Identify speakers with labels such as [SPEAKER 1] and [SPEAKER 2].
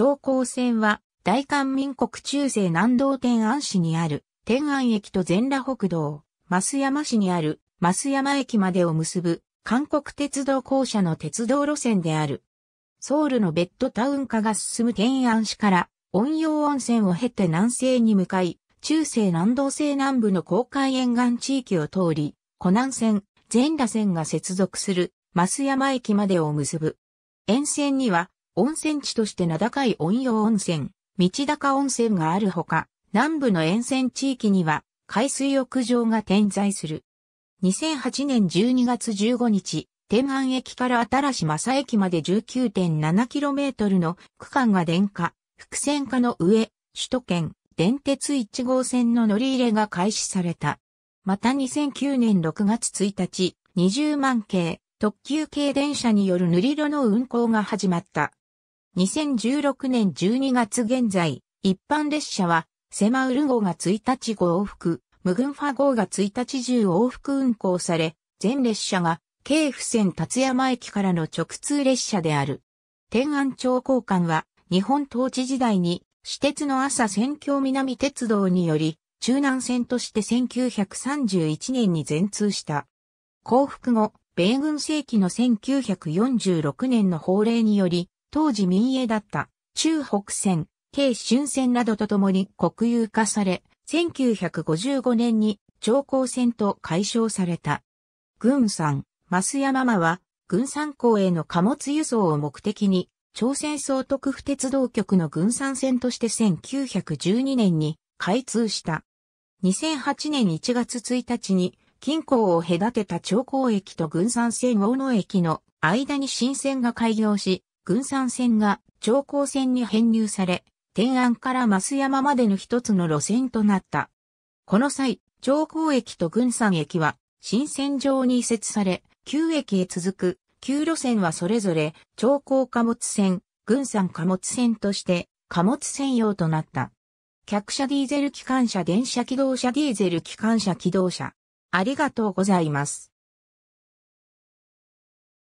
[SPEAKER 1] 長江線は、大韓民国中世南道天安市にある、天安駅と全羅北道、増山市にある、増山駅までを結ぶ、韓国鉄道公社の鉄道路線である。ソウルのベッドタウン化が進む天安市から、温陽温泉を経て南西に向かい、中世南道西南部の公海沿岸地域を通り、湖南線、全羅線が接続する、増山駅までを結ぶ。沿線には、温泉地として名高い温陽温泉、道高温泉があるほか、南部の沿線地域には海水浴場が点在する。2008年12月15日、天安駅から新し正駅まで 19.7km の区間が電化、伏線化の上、首都圏、電鉄1号線の乗り入れが開始された。また2009年6月1日、20万系、特急系電車による塗り路の運行が始まった。2016年12月現在、一般列車は、セマウル号が1日5往復、ムグンファ号が1日10往復運行され、全列車が、京府線立山駅からの直通列車である。天安町交換は、日本統治時代に、私鉄の朝線橋南鉄道により、中南線として1931年に全通した。降伏後、米軍世紀の1946年の法令により、当時民営だった中北線、京春線などとともに国有化され、1955年に長江線と解消された。軍産、増山間は、軍産港への貨物輸送を目的に、朝鮮総督府鉄道局の軍産線として1912年に開通した。2008年1月1日に、近郊を隔てた長江駅と軍産線大野駅の間に新線が開業し、軍山線が長江線に編入され、天安から増山までの一つの路線となった。この際、長江駅と軍山駅は新線上に移設され、旧駅へ続く旧路線はそれぞれ長江貨物線、軍山貨物線として貨物専用となった。客車ディーゼル機関車電車機動車ディーゼル機関車機動車。ありがとうございます。